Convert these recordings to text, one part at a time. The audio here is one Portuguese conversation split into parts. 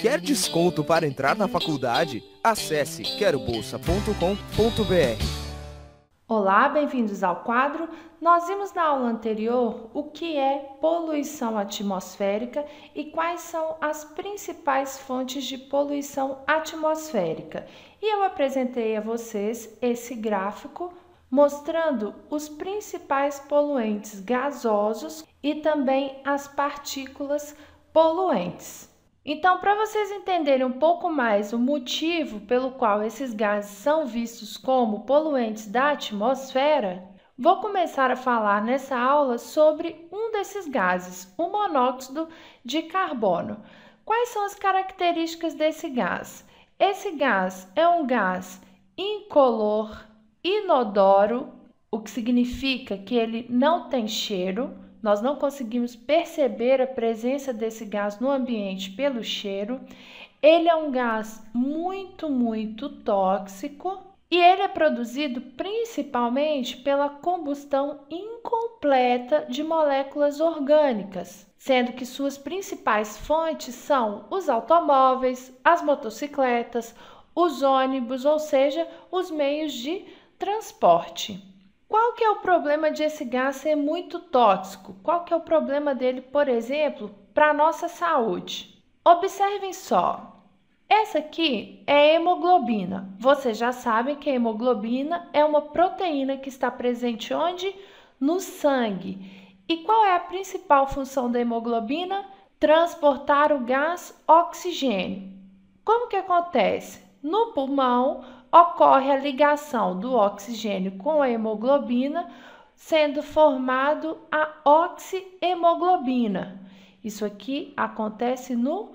Quer desconto para entrar na faculdade? Acesse querobolsa.com.br. Olá, bem-vindos ao quadro. Nós vimos na aula anterior o que é poluição atmosférica e quais são as principais fontes de poluição atmosférica. E eu apresentei a vocês esse gráfico mostrando os principais poluentes gasosos e também as partículas poluentes. Então, para vocês entenderem um pouco mais o motivo pelo qual esses gases são vistos como poluentes da atmosfera, vou começar a falar nessa aula sobre um desses gases, o monóxido de carbono. Quais são as características desse gás? Esse gás é um gás incolor, inodoro, o que significa que ele não tem cheiro nós não conseguimos perceber a presença desse gás no ambiente pelo cheiro. Ele é um gás muito, muito tóxico e ele é produzido principalmente pela combustão incompleta de moléculas orgânicas, sendo que suas principais fontes são os automóveis, as motocicletas, os ônibus, ou seja, os meios de transporte. Qual que é o problema de esse gás ser muito tóxico? Qual que é o problema dele, por exemplo, para a nossa saúde? Observem só. Essa aqui é hemoglobina. Vocês já sabem que a hemoglobina é uma proteína que está presente onde? No sangue. E qual é a principal função da hemoglobina? Transportar o gás oxigênio. Como que acontece? No pulmão, ocorre a ligação do oxigênio com a hemoglobina, sendo formado a oxihemoglobina. Isso aqui acontece no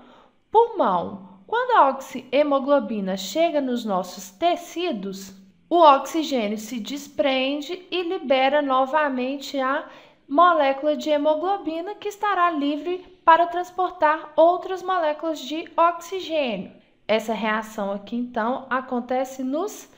pulmão. Quando a oxihemoglobina chega nos nossos tecidos, o oxigênio se desprende e libera novamente a molécula de hemoglobina que estará livre para transportar outras moléculas de oxigênio. Essa reação aqui, então, acontece nos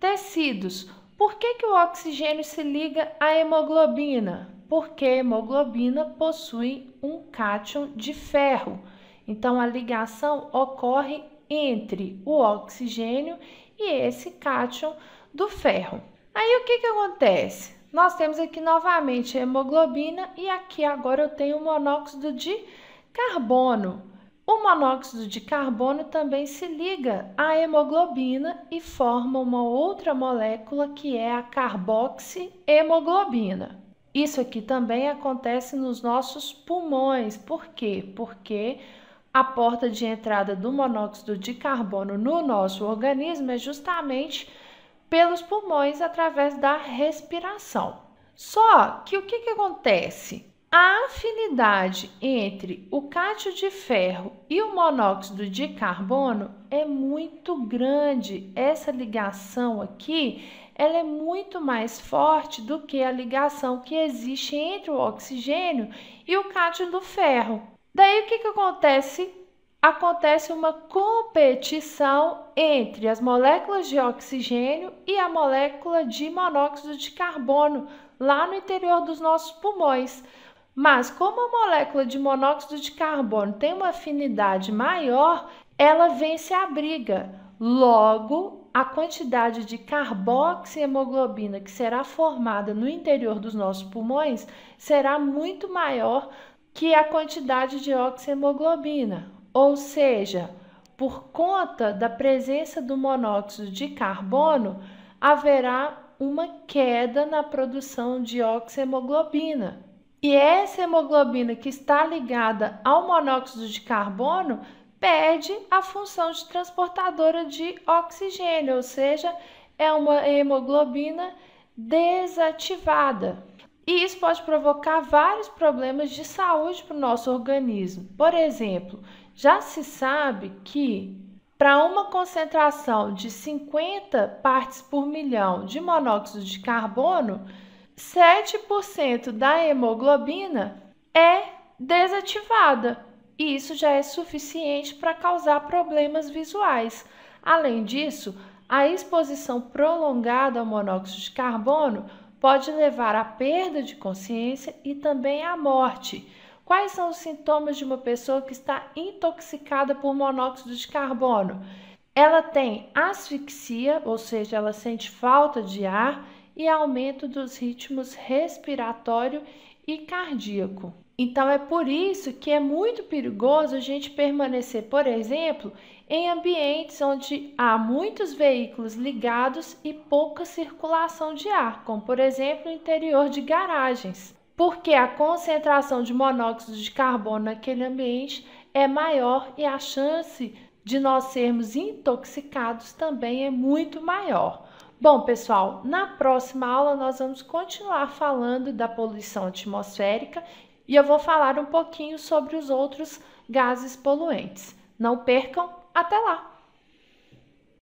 tecidos. Por que, que o oxigênio se liga à hemoglobina? Porque a hemoglobina possui um cátion de ferro. Então, a ligação ocorre entre o oxigênio e esse cátion do ferro. Aí, o que, que acontece? Nós temos aqui novamente a hemoglobina e aqui agora eu tenho o monóxido de carbono. O monóxido de carbono também se liga à hemoglobina e forma uma outra molécula que é a carboxihemoglobina. Isso aqui também acontece nos nossos pulmões. Por quê? Porque a porta de entrada do monóxido de carbono no nosso organismo é justamente pelos pulmões através da respiração. Só que o que, que acontece? a afinidade entre o cátion de ferro e o monóxido de carbono é muito grande. Essa ligação aqui, ela é muito mais forte do que a ligação que existe entre o oxigênio e o cátion do ferro. Daí o que, que acontece? Acontece uma competição entre as moléculas de oxigênio e a molécula de monóxido de carbono lá no interior dos nossos pulmões mas como a molécula de monóxido de carbono tem uma afinidade maior, ela vence a briga. Logo, a quantidade de carboxiemoglobina que será formada no interior dos nossos pulmões será muito maior que a quantidade de oxiemoglobina. Ou seja, por conta da presença do monóxido de carbono, haverá uma queda na produção de oxiemoglobina, e essa hemoglobina que está ligada ao monóxido de carbono perde a função de transportadora de oxigênio, ou seja, é uma hemoglobina desativada. E isso pode provocar vários problemas de saúde para o nosso organismo. Por exemplo, já se sabe que para uma concentração de 50 partes por milhão de monóxido de carbono, 7% da hemoglobina é desativada. E isso já é suficiente para causar problemas visuais. Além disso, a exposição prolongada ao monóxido de carbono pode levar à perda de consciência e também à morte. Quais são os sintomas de uma pessoa que está intoxicada por monóxido de carbono? Ela tem asfixia, ou seja, ela sente falta de ar e aumento dos ritmos respiratório e cardíaco. Então é por isso que é muito perigoso a gente permanecer, por exemplo, em ambientes onde há muitos veículos ligados e pouca circulação de ar, como por exemplo o interior de garagens, porque a concentração de monóxido de carbono naquele ambiente é maior e a chance de nós sermos intoxicados também é muito maior. Bom, pessoal, na próxima aula nós vamos continuar falando da poluição atmosférica e eu vou falar um pouquinho sobre os outros gases poluentes. Não percam, até lá!